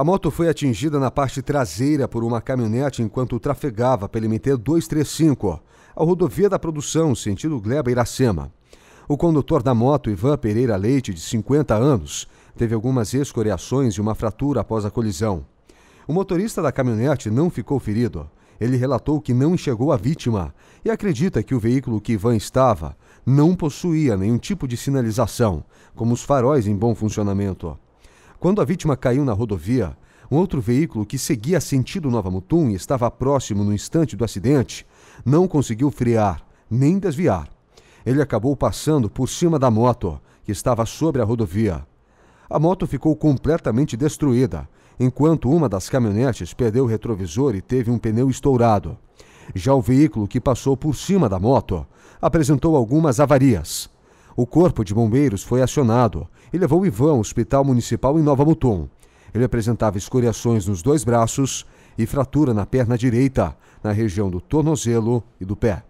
A moto foi atingida na parte traseira por uma caminhonete enquanto trafegava pela MT 235, a rodovia da produção, sentido Gleba Iracema. O condutor da moto, Ivan Pereira Leite, de 50 anos, teve algumas escoriações e uma fratura após a colisão. O motorista da caminhonete não ficou ferido. Ele relatou que não enxergou a vítima e acredita que o veículo que Ivan estava não possuía nenhum tipo de sinalização, como os faróis em bom funcionamento. Quando a vítima caiu na rodovia, um outro veículo que seguia sentido Nova Mutum e estava próximo no instante do acidente não conseguiu frear nem desviar. Ele acabou passando por cima da moto, que estava sobre a rodovia. A moto ficou completamente destruída, enquanto uma das caminhonetes perdeu o retrovisor e teve um pneu estourado. Já o veículo que passou por cima da moto apresentou algumas avarias. O corpo de bombeiros foi acionado e levou Ivan ao Hospital Municipal em Nova Mutum. Ele apresentava escoriações nos dois braços e fratura na perna direita, na região do tornozelo e do pé.